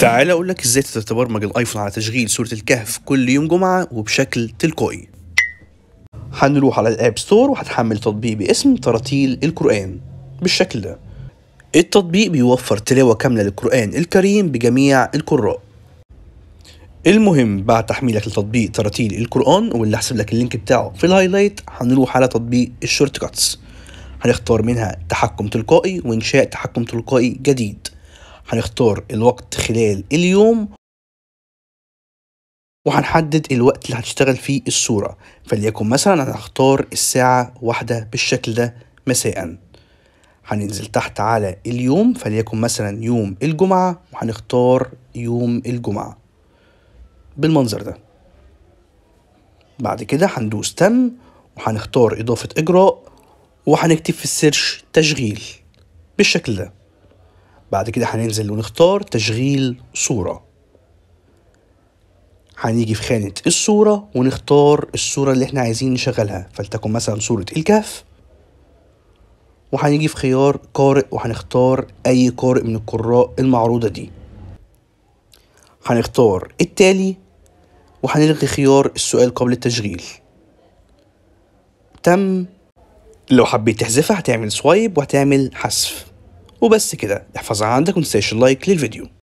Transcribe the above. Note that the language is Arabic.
تعال اقول لك ازاي تتبرمج الايفون على تشغيل سوره الكهف كل يوم جمعه وبشكل تلقائي هنروح على الاب ستور وهتحمل تطبيق باسم تراتيل القران بالشكل ده التطبيق بيوفر تلاوه كامله للقران الكريم بجميع القراء المهم بعد تحميلك لتطبيق تراتيل القران واللي هحسب لك اللينك بتاعه في الهايلايت هنروح على تطبيق الشورت كاتس هنختار منها تحكم تلقائي وانشاء تحكم تلقائي جديد هنختار الوقت خلال اليوم وهنحدد الوقت اللي هتشتغل فيه الصورة فليكن مثلا هنختار الساعة واحدة بالشكل ده مساء هننزل تحت على اليوم فليكن مثلا يوم الجمعة وهنختار يوم الجمعة بالمنظر ده بعد كده هندوس تم وهنختار إضافة إجراء وهنكتب في السيرش تشغيل بالشكل ده بعد كده هننزل ونختار تشغيل صورة هنيجي في خانة الصورة ونختار الصورة اللي احنا عايزين نشغلها فلتكن مثلا صورة الكهف وهنيجي في خيار قارئ وهنختار أي قارئ من القراء المعروضة دي هنختار التالي وهنلغي خيار السؤال قبل التشغيل تم لو حبيت تحذفها هتعمل سوايب وهتعمل حذف وبس كده احفظها عندك ومتنساش اللايك للفيديو